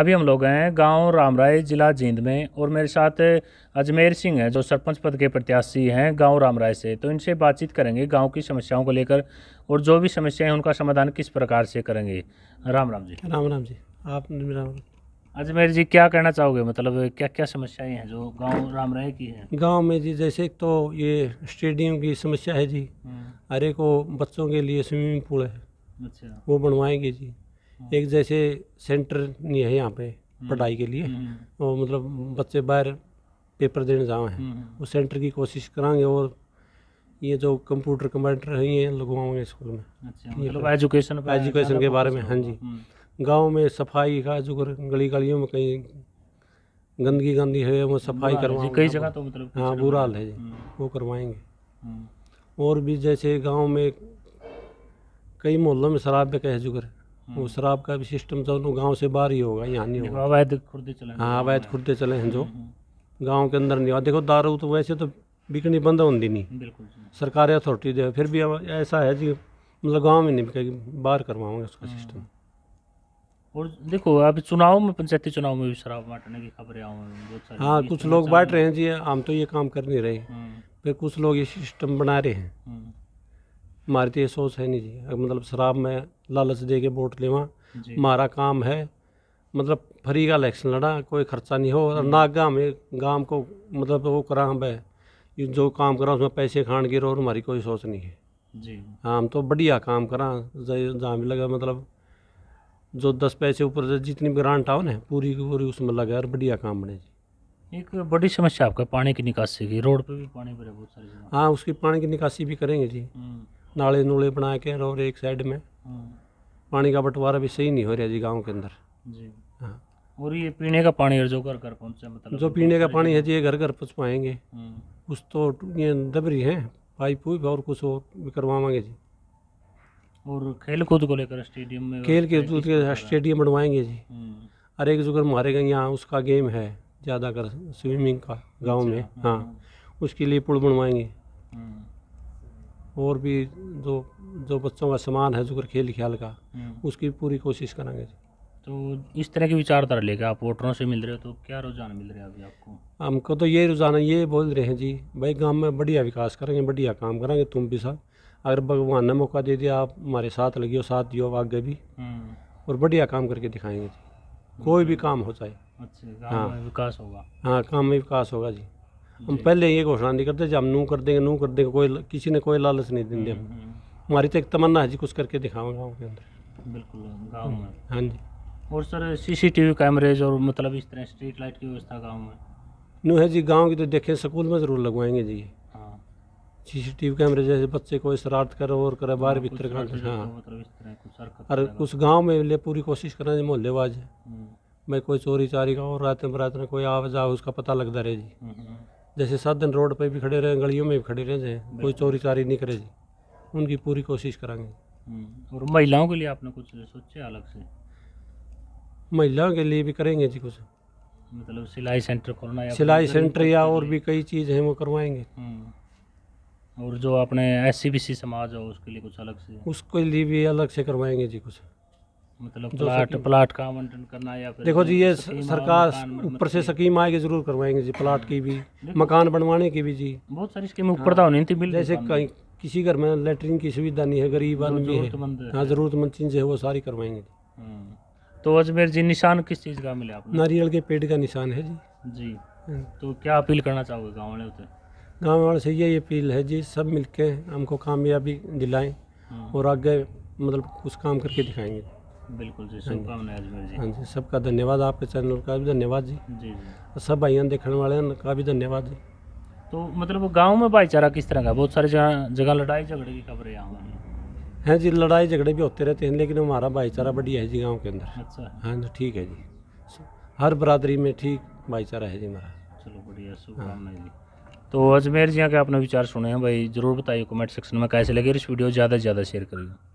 अभी हम लोग हैं गांव रामराय ज़िला जींद में और मेरे साथ अजमेर सिंह हैं जो सरपंच पद के प्रत्याशी हैं गांव रामराय से तो इनसे बातचीत करेंगे गांव की समस्याओं को लेकर और जो भी समस्याएं हैं उनका समाधान किस प्रकार से करेंगे राम राम जी राम राम जी आप अजमेर जी क्या कहना चाहोगे मतलब क्या क्या समस्याएँ हैं जो राम रामराय की हैं गाँव में जी जैसे तो ये स्टेडियम की समस्या है जी अरे हम्म। को बच्चों के लिए स्विमिंग पूल है अच्छा वो बनवाएंगे जी एक जैसे सेंटर नहीं है यहाँ पे हम्म। पढ़ाई के लिए और हम्म। मतलब बच्चे बाहर पेपर देने जाओ हैं उस हम्म। सेंटर की कोशिश कराएंगे और ये जो कंप्यूटर कंप्यूटर है ये लगवाओगे स्कूल में अच्छा मतलब तो एजुकेशन एजुकेशन के बारे में हाँ जी गांव में सफाई का जो गली गलियों में कहीं गंदगी गंदी है वो सफाई करवाएंगे कई जगह तो मतलब हाँ बुरा हाल है जी वो करवाएंगे और भी जैसे गांव में कई मोहल्लों में शराब का है जुगर वो शराब का भी सिस्टम तो गाँव से बाहर ही होगा यहाँ नहीं होगा अवैध खुर्दे चले हाँ अवैध खुर्दे चले हैं जो हम्म, हम्म। गाँव के अंदर नहीं हुआ देखो दारू तो वैसे तो बिकनी बंद होती नहीं बिल्कुल सरकारी अथॉरिटी दे फिर भी ऐसा है जी मतलब गाँव में नहीं बिकेगी बाहर करवाऊंगे उसका सिस्टम हम्म। और देखो अब चुनाव में पंचायती चुनाव में भी शराब बांटने की खबरें हाँ कुछ लोग बांट रहे हैं जी हम तो ये काम कर नहीं रहे फिर कुछ लोग ये सिस्टम बना रहे हैं हमारी तो ये सोच है नहीं जी मतलब शराब में लालच दे के वोट लेवा मारा काम है मतलब फ्री का इलेक्शन लड़ा कोई खर्चा नहीं हो और हम्म। ना गाँव गाँव को मतलब वो करा हम भाई जो काम करा उसमें पैसे खाण गिर और हमारी कोई सोच नहीं है जी हाँ हम तो बढ़िया काम करा जहाँ भी लगा मतलब जो दस पैसे ऊपर जितनी भी ग्रांट आओ ना पूरी की पूरी उसमें लगा और बढ़िया काम बने जी एक बड़ी समस्या आपका पानी की निकासी की रोड पर भी पानी भरे बहुत सारे हाँ उसकी पानी की निकासी भी करेंगे जी हम्म। नाले नूले बना के और एक साइड में पानी का बंटवारा भी सही नहीं हो रहा जी गाँव के अंदर हाँ। और ये पीने का पानी है जो घर घर पहुंचे मतलब जो पीने का पानी है जी ये घर घर पहुंच पाएंगे कुछ हम्म। तो ये दबरी है पाइप वाइप और कुछ भी जी और खेल कूद को लेकर स्टेडियम में खेल के कूद के स्टेडियम बनवाएंगे जी अरे हम्म। एक जुगर मारेगा यहाँ उसका गेम है ज़्यादा कर स्विमिंग का गांव अच्छा, में हाँ।, हाँ उसके लिए पुल बनवाएंगे हम्म। और भी जो जो बच्चों का सामान है जुकर खेल ख्याल का हम्म। उसकी पूरी कोशिश करेंगे जी तो इस तरह की विचारधारा लेकर आप वोटरों से मिल रहे हो तो क्या रुझान मिल रहे अभी आपको हमको तो ये रुझान ये बोल रहे हैं जी भाई गांव में बढ़िया विकास करेंगे बढ़िया काम करेंगे तुम भी साहब अगर भगवान ने मौका दे दिया आप हमारे साथ लगे हो साथ दियो आगे भी हम्म। और बढ़िया काम करके दिखाएंगे जी कोई भी हम्म। काम हो जाए अच्छा हाँ विकास होगा हाँ काम में विकास होगा जी हम पहले ये घोषणा नहीं करते जब हम नू कर देंगे नू कर देंगे कोई किसी ने कोई लालच नहीं देंगे हम हमारी तो एक तमन्ना है जी कुछ करके दिखाओ गाँव के अंदर बिल्कुल गाँव में हाँ जी और सर सीसीटीवी कैमरेज और मतलब इस तरह स्ट्रीट लाइट की व्यवस्था गाँव में नू है जी गाँव की तो देखें स्कूल में ज़रूर लगवाएंगे जी सी सी वी कैमरे जैसे बच्चे को शरारत करे और करे बाहर भीतर कर और उस गाँव में ले पूरी कोशिश करें मोहल्लेबाज है भाई कोई चोरी चारी का और रात में बरात में कोई आवाज आवे उसका पता लगता रहे जी जैसे साधन रोड पर भी खड़े रहे गलियों में भी खड़े रहे जाए कोई चोरी चारी नहीं करे जी उनकी पूरी कोशिश करेंगे हम्म, और महिलाओं के लिए आपने कुछ सोचे अलग से महिलाओं के लिए भी करेंगे जी कुछ मतलब सिलाई सेंटर खोलना या सिलाई सेंटर या और भी कई चीज़ हैं वो करवाएंगे हम्म, और जो अपने एस समाज हो उसके लिए कुछ अलग से उसके लिए भी अलग से करवाएंगे जी कुछ मतलब प्लाट प्लाट का आवंटन करना या फिर देखो जी ये सरकार ऊपर से स्कीम आएगी जरूर करवाएंगे जी प्लाट की भी मकान बनवाने की भी जी बहुत सारी स्कीम ऊपर तो हाँ। नहीं थी बिल जैसे तो कहीं किसी घर में लेटरिन की सुविधा नहीं है गरीब आदमी है हाँ जरूरतमंद चीज़ है वो सारी करवाएंगे हाँ, तो अजमेर जी निशान किस चीज़ का मिले आप नारियल के पेड़ का निशान है जी जी हाँ। तो क्या अपील करना चाहोगे गाँव वाले से गाँव वाले से यही अपील है जी सब मिलके हमको कामयाबी दिलाएं हाँ। और आगे मतलब कुछ काम करके दिखाएंगे बिल्कुल जी हाँ शुभकामनाएं ਅਜਮੇਰ हाँ जी ਹਾਂਜੀ ਸਭ ਦਾ ਧੰਨਵਾਦ ਆਪਕੇ ਚੈਨਲ का भी धन्यवाद जी जी सब भाइयों देखने वाले का भी धन्यवाद जी तो मतलब गांव में भाईचारा किस तरह का बहुत सारे जगह जगह लड़ाई झगड़े की खबरें यहाँ पर हैं जी लड़ाई झगड़े भी होते रहते हैं लेकिन हमारा भाईचारा बढ़िया है जी गाँव के अंदर अच्छा हाँ जी ठीक है जी हर बरादरी में ठीक भाईचारा है जी हमारा चलो बढ़िया हाँ। शुभकामनाएं जी तो अजमेर जी के आपने विचार सुने हैं भाई जरूर बताइए कमेंट सेक्शन में कैसे लगे इस वीडियो ज़्यादा से ज़्यादा शेयर करिए